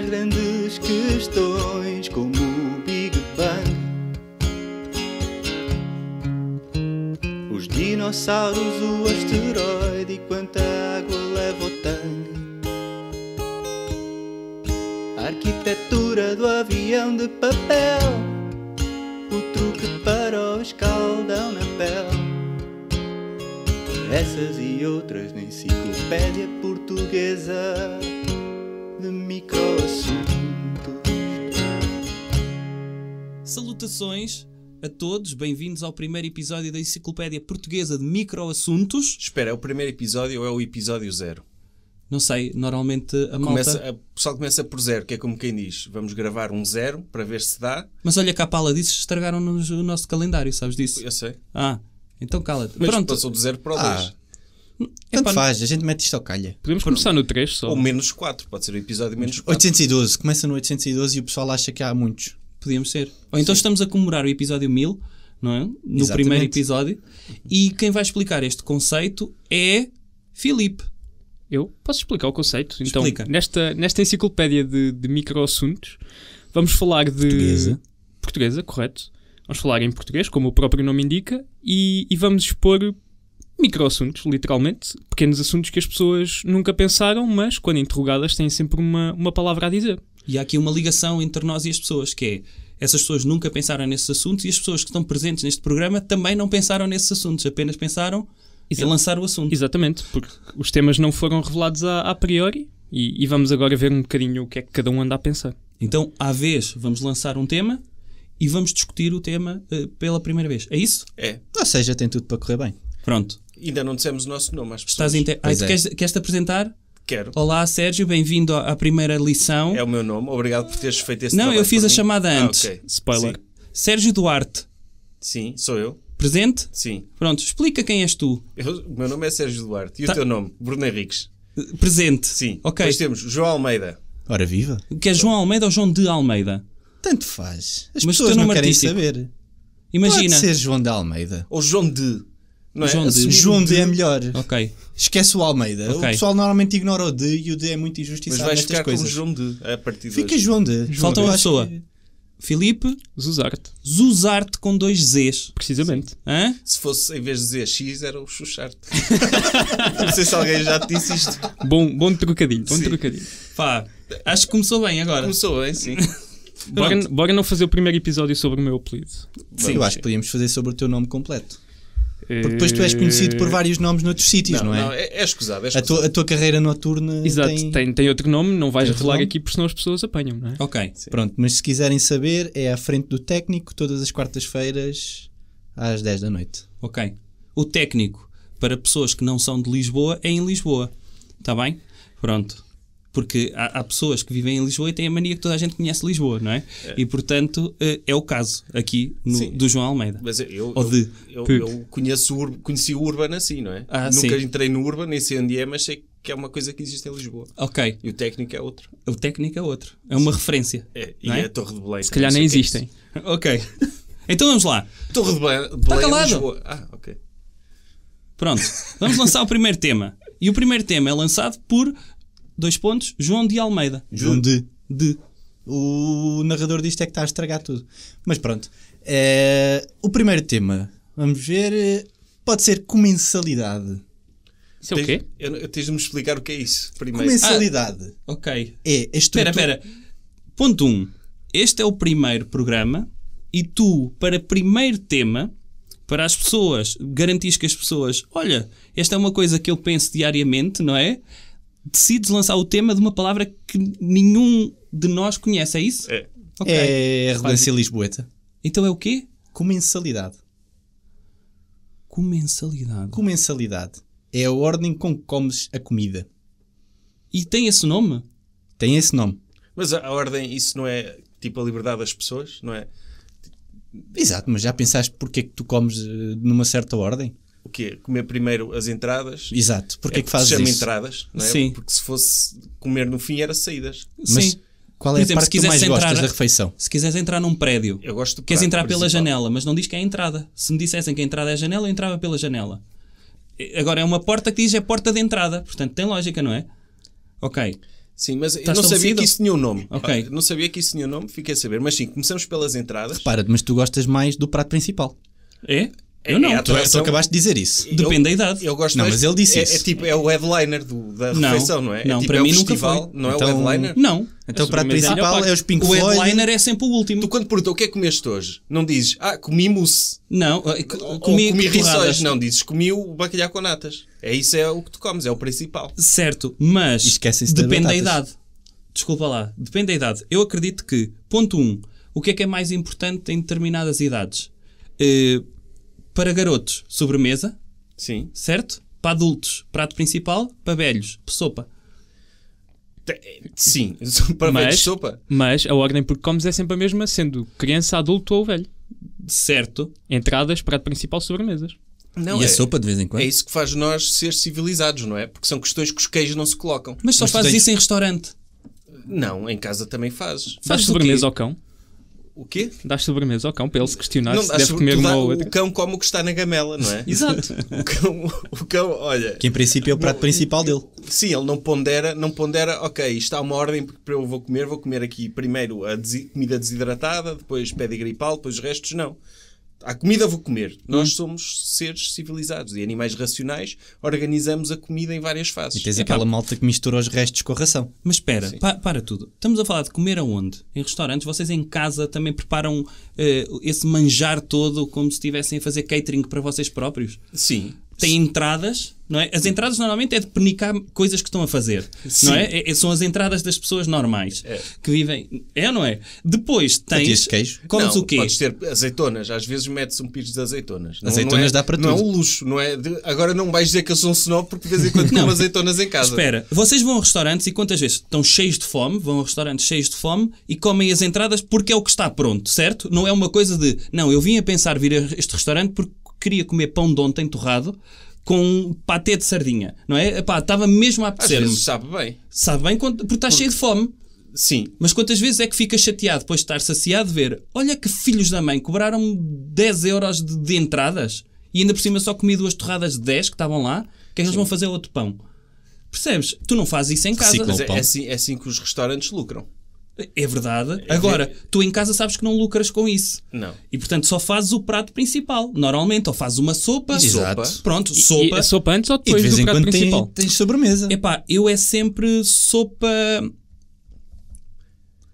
às grandes questões como o Big Bang. Os dinossauros, o asteroide e quanta água leva o tanque. A arquitetura do avião de papel, o truque para o escaldão na pele essas e outras na enciclopédia portuguesa de microassuntos. Salutações a todos, bem-vindos ao primeiro episódio da Enciclopédia Portuguesa de Microassuntos. Espera, é o primeiro episódio ou é o episódio zero? Não sei, normalmente a malta... Começa, a, o pessoal começa por zero, que é como quem diz, vamos gravar um zero para ver se dá. Mas olha que a pala disse estragaram o nosso calendário, sabes disso? Eu sei. Ah, então cala-te. Mas Pronto. passou do zero para o ah. dois. É Tanto Epá, faz, a gente mete isto ao calha. Podemos começar no 3 só. Ou menos 4, pode ser o episódio menos 4. 812, começa no 812 e o pessoal acha que há muitos. Podíamos ser. Ou então Sim. estamos a comemorar o episódio 1000, não é? No Exatamente. primeiro episódio. E quem vai explicar este conceito é Filipe. Eu posso explicar o conceito? Então, Explica. nesta, nesta enciclopédia de, de microassuntos, vamos falar de. Portuguesa. Portuguesa, correto. Vamos falar em português, como o próprio nome indica, e, e vamos expor microassuntos, literalmente, pequenos assuntos que as pessoas nunca pensaram, mas quando interrogadas têm sempre uma, uma palavra a dizer. E há aqui uma ligação entre nós e as pessoas, que é essas pessoas nunca pensaram nesses assuntos e as pessoas que estão presentes neste programa também não pensaram nesses assuntos, apenas pensaram Exato. em lançar o assunto. Exatamente, porque os temas não foram revelados a, a priori e, e vamos agora ver um bocadinho o que é que cada um anda a pensar. Então, à vez, vamos lançar um tema e vamos discutir o tema uh, pela primeira vez. É isso? É. Ou seja, tem tudo para correr bem. Pronto. Ainda não dissemos o nosso nome às pessoas. Estás inte... Ah, tu é. queres, queres-te apresentar? Quero. Olá, Sérgio, bem-vindo à primeira lição. É o meu nome, obrigado por teres feito esse Não, eu fiz a mim. chamada ah, antes. Ah, okay. Spoiler. Sim. Sérgio Duarte. Sim, sou eu. Presente? Sim. Pronto, explica quem és tu. o meu nome é Sérgio Duarte. E tá. o teu nome? Bruno Henriques. Presente. Sim. Ok. Depois temos João Almeida. Ora viva. Que é João Almeida ou João de Almeida? Tanto faz. As Mas pessoas não querem artístico. saber. Imagina. Pode ser João de Almeida. Ou João de. Não João é? João D. é melhor. Ok. Esquece o Almeida. O pessoal normalmente ignora o D e o D é muito injustiçado Mas vai nestas ficar coisas. com João D a partir de Fica hoje. João D. João Falta D. uma pessoa. Filipe Zuzarte. Zuzarte com dois Zs. Precisamente. Hã? Se fosse em vez de ZX era o Xuxarte. Não sei se alguém já te disse isto. Bom, bom trocadilho. Bom trocadilho. Pá, acho que começou bem agora. Começou bem, sim. Bora, bora não fazer o primeiro episódio sobre o meu apelido. Sim, eu acho que podíamos fazer sobre o teu nome completo. Porque depois tu és conhecido por eh, vários nomes noutros sítios, não, não é? Não, é, é escusado. É A, tua, a, tua, carreira noturna Exato, tem... tem, tem outro nome, não vais revelar aqui porque senão as pessoas apanham, não é? Ok, Sim. pronto. Mas se quiserem saber, é à frente do técnico, todas as quartas-feiras, às 10 da noite. Ok. O técnico, para pessoas que não são de Lisboa, é em Lisboa. Está bem? Pronto. Porque há, há, pessoas que vivem em Lisboa e têm a mania que toda a gente conhece Lisboa, não é? é. E portanto eh, é o caso aqui no, do João Almeida. Mas eu, Ou de, eu, eu, eu conheço, conheci o Urban assim, não é? Ah, Nunca sim. entrei no Urban, nem sei onde é, mas sei que é uma coisa que existe em Lisboa. Ok. E o técnico é outro. O técnico é outro. É uma Sim. referência. É, e é? é? a Torre de Belém. Se calhar nem é existem. É ok. Então vamos lá. Torre de tá Belém. Está é calado. Ah, ok. Pronto. Vamos lançar o primeiro tema. E o primeiro tema é lançado por dois pontos, João de Almeida. João de. De. O narrador disto é que está a estragar tudo. Mas pronto. É, o primeiro tema, vamos ver, é, pode ser comensalidade. Isso é o quê? Eu, eu tens de me explicar o que é isso primeiro. Comensalidade. Ah, ok. É Espera, espera. Ponto 1. Um. Este é o primeiro programa e tu, para primeiro tema, para as pessoas, garantis que as pessoas, olha, esta é uma coisa que eu penso diariamente, não é? decides lançar o tema de uma palavra que nenhum de nós conhece, é isso? É. Okay. É arrogância lisboeta. Então é o quê? Comensalidade. Comensalidade. Comensalidade. É a ordem com que comes a comida. E tem esse nome? Tem esse nome. Mas a, a ordem, isso não é tipo a liberdade das pessoas, não é? Exato, mas já pensaste porque é que tu comes eh, numa certa ordem? o quê? Comer primeiro as entradas. Exato. Porquê é que fazes isso? entradas, não é? Sim. Porque se fosse comer no fim era saídas. Mas Sim. Qual é exemplo, a parte que mais entrar, gostas da refeição? Se quiseres entrar num prédio, eu gosto queres entrar pela janela, mas não diz que é a entrada. Se me dissessem que a entrada é a janela, eu entrava pela janela. Agora é uma porta que diz é porta de entrada. Portanto, tem lógica, não é? Ok. Sim, mas Estás eu não sabia que isso tinha um nome. Okay. Ah, não sabia que isso tinha um nome, fiquei a saber. Mas sim, começamos pelas entradas. Repara, mas tu gostas mais do prato principal. É? Eu é não, é tu, tu acabaste de dizer isso. Depende da idade. Eu gosto não, mas ele disse é, é isso. É, é tipo, é o headliner do, da não, refeição, não é? é tipo, não, é, tipo, para mim festival, nunca foi. Não então, é o headliner? Não. Então o prato principal ah, é, os Pink Floyd. O headliner né? é sempre o último. Tu quando perguntas o que é que comeste hoje, não dizes, ah, comi mousse. Não, ah, comi, Ou comi rissóis. Não, dizes, comi o bacalhau com natas. É isso é o que tu comes, é o principal. Certo, mas depende da idade. Desculpa lá, depende da idade. Eu acredito que, ponto 1, um, o que é que é mais importante em determinadas idades? Uh, para garotos, sobremesa. Sim. Certo? Para adultos, prato principal. Para velhos, sopa. Sim, para mas, velhos, sopa. Mas a ordem porque comes é sempre a mesma, sendo criança, adulto ou velho. Certo. Entradas, prato principal, sobremesas. Não, e é, a sopa de vez em quando. É isso que faz nós ser civilizados, não é? Porque são questões que os queijos não se colocam. Mas só mas fazes tens... isso em restaurante. Não, em casa também fazes. Fazes sobremesa ao cão? O quê? Dás sobremesa ao oh, cão para ele se questionar não, se deve comer uma ou outra. O cão come o que está na gamela, não é? Exato. o, cão, o cão, olha. Que em princípio é o prato não, principal dele. Sim, ele não pondera, não pondera, ok, está uma ordem para eu vou comer, vou comer aqui primeiro a comida desidratada, depois pedigree gripal depois os restos não a comida vou comer. Hum. Nós somos seres civilizados e animais racionais, organizamos a comida em várias fases. E tens é aquela pá. malta que mistura os restos com a ração. Mas espera, pa, para tudo. Estamos a falar de comer aonde? Em restaurantes? Vocês em casa também preparam uh, esse manjar todo como se estivessem a fazer catering para vocês próprios? Sim tem entradas, não é? As entradas normalmente é de penicar coisas que estão a fazer, é? Sim. não é? é? São as entradas das pessoas normais é. que vivem, é ou não é? Depois tens. queijo? Comes não, o quê? Podes ter azeitonas, às vezes metes um pires de azeitonas. azeitonas não é, dá para tudo. Não é um luxo, não é? De, agora não vais dizer que eu sou um snob porque de vez em quando como azeitonas em casa. Espera, vocês vão a restaurantes e quantas vezes estão cheios de fome, vão a restaurantes cheios de fome e comem as entradas porque é o que está pronto, certo? Não é uma coisa de, não, eu vim a pensar vir a este restaurante porque queria comer pão de ontem torrado com patê de sardinha, não é? Epá, estava mesmo a apetecer-me. sabe bem. Sabe bem quando, porque estás porque... cheio de fome. Sim. Mas quantas vezes é que fica chateado depois de estar saciado de ver olha que filhos da mãe, cobraram 10 euros de, de entradas e ainda por cima só comi duas torradas de 10 que estavam lá, que é que eles vão fazer outro pão? Percebes? Tu não fazes isso em casa. Mas é, é, assim, é assim que os restaurantes lucram. É verdade. É Agora, tu em casa sabes que não lucras com isso. Não. E portanto só fazes o prato principal, normalmente, ou fazes uma sopa. Exato. Sopa. Pronto, sopa. E, e sopa antes ou depois e de vez do em prato quando principal? Tem, tens sobremesa. Epá, eu é sempre sopa.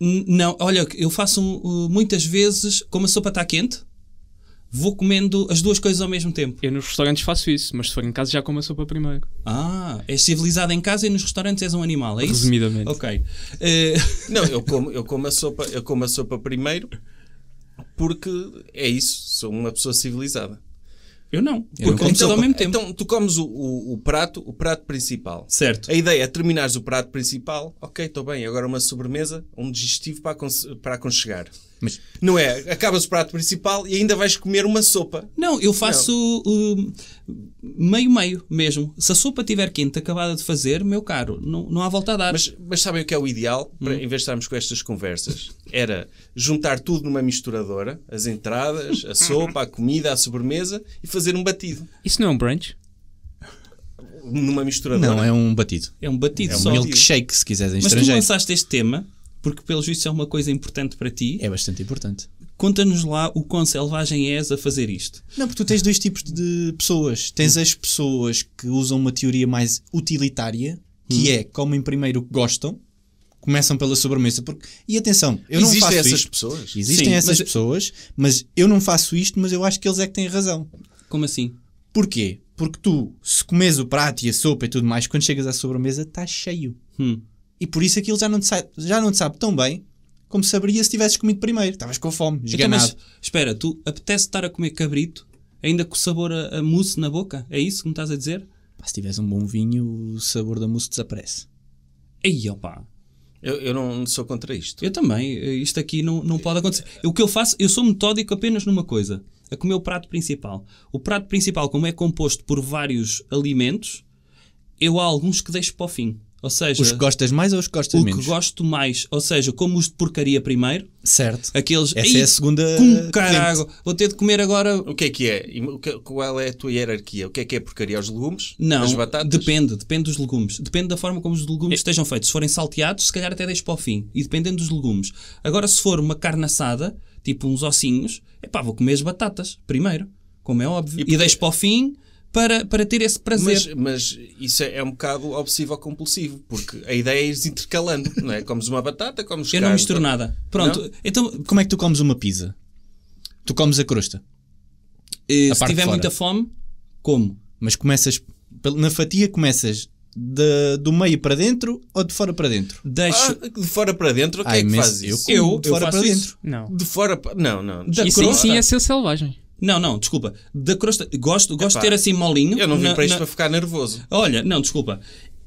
Não, olha, eu faço uh, muitas vezes, como a sopa está quente, vou comendo as duas coisas ao mesmo tempo. Eu nos restaurantes faço isso, mas se for em casa já como a sopa primeiro. Ah, és civilizado em casa e nos restaurantes és um animal, é isso? Resumidamente. Ok. Uh... Não, eu como, eu, como a sopa, eu como a sopa primeiro porque é isso, sou uma pessoa civilizada. Eu não. eu não como então, tudo ao mesmo tempo. Então, tu comes o, o, o, prato, o prato principal. Certo. A ideia é terminares o prato principal, ok, estou bem, agora uma sobremesa, um digestivo para, para aconchegar. Mas... Não é? Acabas o prato principal e ainda vais comer uma sopa. Não, eu faço meio-meio eh, uh, mesmo. Se a sopa estiver quente, acabada de fazer, meu caro, não, não há volta a dar. Mas, mas sabem o que é o ideal? Para, hum. Em vez de estarmos com estas conversas, era juntar tudo numa misturadora, as entradas, a sopa, a comida, a sobremesa e fazer um batido. Isso não é um brunch? Numa misturadora. Não, é um batido. É um batido é um milkshake, se quiseres, em Mas estrangeiro. Mas tu lançaste este tema porque pelo juízo é uma coisa importante para ti. É bastante importante. Conta-nos lá o quão selvagem és a fazer isto. Não, porque tu tens dois tipos de pessoas. Tens hum. as pessoas que usam uma teoria mais utilitária, que hum. é em primeiro que gostam, começam pela sobremesa. Porque, e atenção, eu não faço essas isto. pessoas. Existem Sim, essas mas... pessoas, mas eu não faço isto, mas eu acho que eles é que têm razão. Como assim? Porquê? Porque tu, se comes o prato e a sopa e tudo mais, quando chegas à sobremesa, estás cheio. Hum. E por isso aquilo já não te, sai, já não te sabe tão bem como saberia se tivesses comido primeiro. Estavas com fome, então, esganado. Então, mas, espera, tu apetece estar a comer cabrito ainda com o sabor a, a mousse na boca? É isso que me estás a dizer? Pá, se tivesse um bom vinho, o sabor da mousse desaparece. Aí, opa Eu, eu não sou contra isto. Eu também. Eh, isto aqui não, não pode acontecer. O que eu faço, eu sou metódico apenas numa coisa. A comer o prato principal. O prato principal, como é composto por vários alimentos, eu há alguns que deixo para o fim. Ou seja, os que gostas mais ou os que gostas o menos? O que gosto mais, ou seja, como os de porcaria primeiro. Certo. Aqueles. Essa é a segunda. Com carago, vou ter de comer agora. O que é que é? Qual é a tua hierarquia? O que é que é porcaria? Os legumes? Não. As batatas? Depende, depende dos legumes. Depende da forma como os legumes é. estejam feitos. Se forem salteados, se calhar até deixo para o fim. E dependendo dos legumes. Agora, se for uma carne assada, tipo uns ossinhos, é pá, vou comer as batatas primeiro. Como é óbvio. E, porque... e deixo para o fim para, para ter esse prazer. Mas, mas isso é, é, um bocado obsessivo ou compulsivo, porque a ideia é ir intercalando, não é? Comes uma batata, comes Eu carne, não misturo nada. Pronto, não? então como é que tu comes uma pizza? Tu comes a crosta. Uh, a se tiver muita fome, como? Mas começas, na fatia começas de, do meio para dentro ou de fora para dentro? Deixo. Ah, de fora para dentro, o que é que fazes? Eu, Eu, de eu fora para dentro. Não. De fora para. Não, não. Da isso sim é ser selvagem. Não, não, desculpa. Da crosta. Gosto, Epá, gosto de ter assim molinho. Eu não vim na, para isto na... para ficar nervoso. Olha, não, desculpa.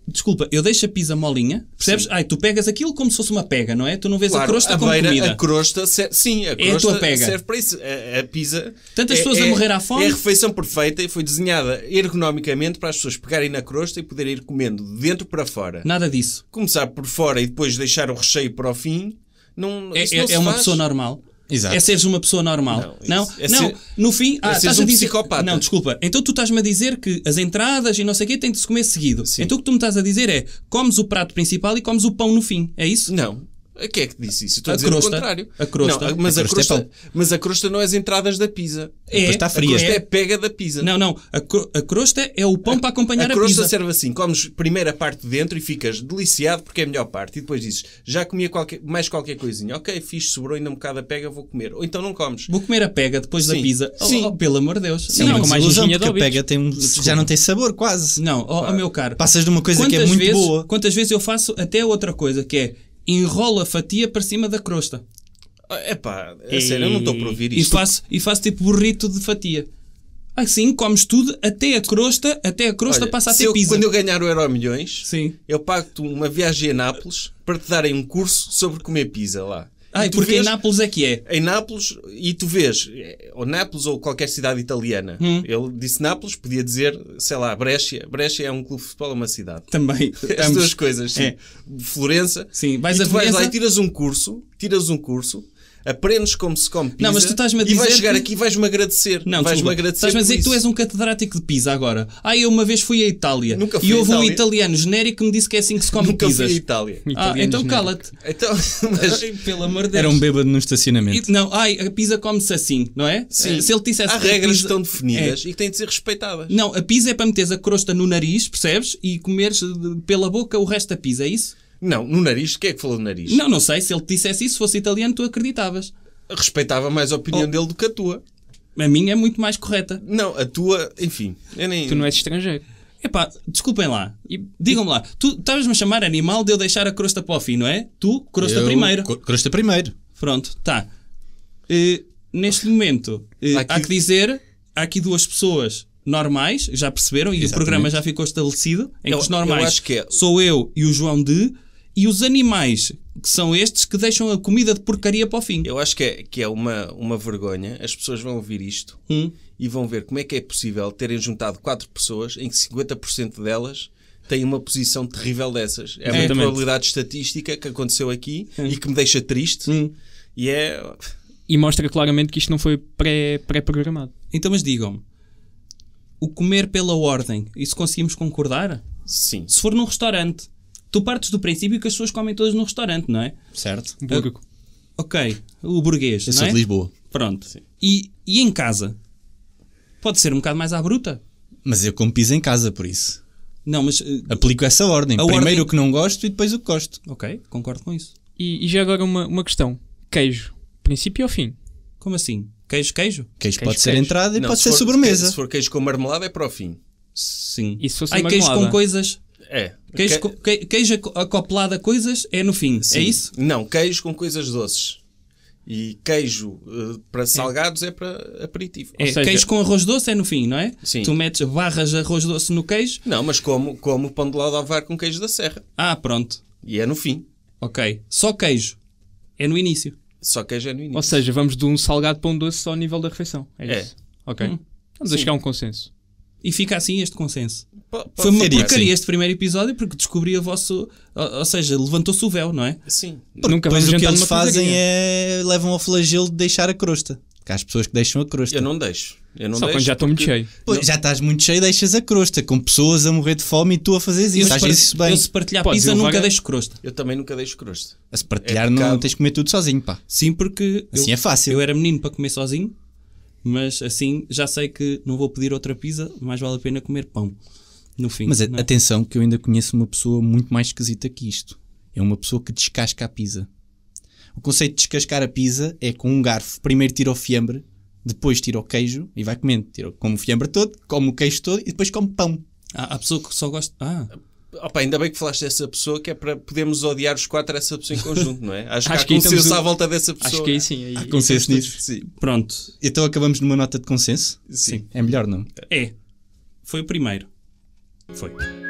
Desculpa, eu deixo a pizza molinha, percebes? Sim. Ai, tu pegas aquilo como se fosse uma pega, não é? Tu não vês claro, a crosta a como beira, comida. A crosta, sim, a crosta é a tua pega. serve para isso. A, a pizza. Tantas é, pessoas é, a morrer à fome. É a refeição perfeita e foi desenhada ergonomicamente para as pessoas pegarem na crosta e poderem ir comendo de dentro para fora. Nada disso. Começar por fora e depois deixar o recheio para o fim. Não, é, é, não é, é uma pessoa normal. Exato. É seres uma pessoa normal. Não, não, é não ser, no fim. É ah, seres estás um dizer, psicopata. Não, desculpa. Então tu estás-me a dizer que as entradas e não sei o quê têm de se comer seguido. Sim. Então o que tu me estás a dizer é comes o prato principal e comes o pão no fim. É isso? Não. Quem é que disse isso? Estou a, a dizer crosta, o contrário. A crosta. Não, mas, a, a crosta, é mas a crosta não é as entradas da pizza. É, está fria. A é- crosta é, é pega da pizza. Não, não. A, cro, a crosta é o pão para acompanhar a, a pizza. A crosta serve assim. Comes primeiro a parte de dentro e ficas deliciado porque é a melhor parte. E depois dizes, já comia qualquer, mais qualquer coisinha. Ok, fiz, sobrou ainda um bocado a pega, vou comer. Ou então não comes. Vou comer a pega depois Sim. da pizza. Oh, Sim. Oh, oh, pelo amor de Deus. Sim, não, com mais ilusão, porque a pega tem um, já não tem sabor quase. Não, oh, oh meu caro. Passas de uma coisa que é muito boa. Quantas vezes eu faço até outra coisa que é enrola a fatia para cima da crosta. Ah, epá, é sério, eu não estou para ouvir isto. E faço, e faço tipo burrito de fatia. Assim, comes tudo, até a crosta, até a crosta Olha, passa a ter eu, pizza. Quando eu ganhar o Euro Milhões, Sim. eu pago-te uma viagem a Nápoles para te darem um curso sobre comer pizza lá. Ah, porque vês, em Nápoles é que é. Em Nápoles, e tu vês, eh, ou Nápoles ou qualquer cidade italiana. Hum. Ele disse Nápoles, podia dizer, sei lá, Brescia. Brescia é um clube de futebol, é uma cidade. Também. As duas coisas, sim. É. Florença. Sim, vais e a Florença. Vais lá e tiras um curso, tiras um curso aprendes como se come pizza. Não, mas tu estás a dizer. E vais chegar que... aqui e vais-me agradecer. Não, vais-me agradecer. Estás-me a dizer que tu és um catedrático de pizza agora. Ah, eu uma vez fui à Itália. Nunca fui E houve Itália. um italiano genérico que me disse que é assim que se come Nunca pizzas. fui à Itália. ah, então cala-te. Então, mas... Ai, pelo amor de Deus. Era um bêbado no estacionamento. E, não, ai, a pizza come-se assim, não é? Sim. Eh, se ele dissesse. Há regras pizza... que estão definidas é. e que têm de ser respeitadas. Não, a pizza é para meteres a crosta no nariz, percebes? E comeres pela boca o resto da pizza, é isso? Não, no nariz? Quem é que falou do nariz? Não, não sei. Se ele te dissesse isso, se fosse italiano, tu acreditavas. Respeitava mais a opinião Oh. dele do que a tua. A minha é muito mais correta. Não, a tua, enfim. Eu nem... Tu não és estrangeiro. Epá, desculpem lá. E Digam-me lá. Tu estavas-me a chamar animal de eu deixar a crosta para o fim, não é? Tu, crosta Eu- primeiro. Crosta primeiro. Pronto, tá. Eh, neste momento, eh, Há aqui- há que dizer, há aqui duas pessoas normais, já perceberam, e o programa já ficou estabelecido, em é que os normais eu acho que é- sou eu e o João de, e os animais que são estes que deixam a comida de porcaria para o fim. Eu acho que é, que é uma, uma vergonha. As pessoas vão ouvir isto hum. e vão ver como é que é possível terem juntado quatro pessoas em que 50% delas têm uma posição terrível dessas. É uma probabilidade estatística que aconteceu aqui hum. e que me deixa triste. Hum. E é... E mostra claramente que isto não foi pré-programado. Pré então, mas digam-me, o comer pela ordem, isso conseguimos concordar? Sim. Se for num restaurante, tu partes do princípio que as pessoas comem todas no restaurante, não é? Certo. Uh, ok, o burguês. Eu sou é? de Lisboa. Pronto. E, e em casa? Pode ser um bocado mais à bruta. Mas eu como piso em casa, por isso. Não, mas. Uh, Aplico essa ordem. Primeiro ordem... o que não gosto e depois o que gosto. Ok, concordo com isso. E, e já agora uma, uma questão: queijo, princípio ou fim? Como assim? Queijo, queijo? Queijo, queijo pode queijo. ser entrada e não, pode se ser for, sobremesa. Se for queijo com marmelada, é para o fim. Sim. E se fosse Ai, queijo com coisas. É. Queijo, que... queijo acoplado a coisas é no fim, é Sim. é isso? Não, queijo com coisas doces. E queijo uh, para é. salgados é, é para aperitivo. É, seja, queijo com arroz doce é no fim, não é? Sim. Tu metes barras de arroz doce no queijo. Não, mas como, como pão de ló de alvar com queijo da serra. Ah, pronto. E é no fim. Ok. Só queijo. É no início. Só queijo é no início. Ou seja, vamos de um salgado para um doce só ao nível da refeição. É, é. isso. Ok. Hum. Vamos Sim. a chegar a um consenso. E fica assim este consenso. Foi uma porcaria assim. este primeiro episódio porque descobri o vosso. Ou, ou seja, levantou-se o véu, não é? Sim. Porque Nunca pois o que eles fazem é. levam ao flagelo de deixar a crosta. Porque há as pessoas que deixam a crosta. Eu não deixo. Eu não Só deixo quando já estou muito cheio. Pois, já estás muito cheio, deixas a crosta. Com pessoas a morrer de fome e tu a fazeres isso. Estás isso bem. Eu se partilhar pizza, nunca vaga... deixo crosta. Eu também nunca deixo crosta. A se partilhar, é não, não tens de comer tudo sozinho, pá. Sim, porque. Assim eu, é fácil. Eu era menino para comer sozinho mas assim já sei que não vou pedir outra pizza, mais vale a pena comer pão no fim. Mas é? atenção, que eu ainda conheço uma pessoa muito mais esquisita que isto. É uma pessoa que descasca a pizza. O conceito de descascar a pizza é com um garfo, primeiro tira o fiambre, depois tira o queijo e vai comendo. Tira, come o fiambre todo, come o queijo todo e depois come pão. Há, ah, há pessoa que só gosta. Ah. Opa, ainda bem que falaste dessa pessoa, que é para podermos odiar os quatro essa pessoa em conjunto, não é? Acho que acho há que consenso à volta dessa pessoa. Acho que aí sim. Aí, há consenso nisso. Sim. Pronto. Então acabamos numa nota de consenso? Sim. sim. É melhor, não? É. é. Foi o primeiro. Foi.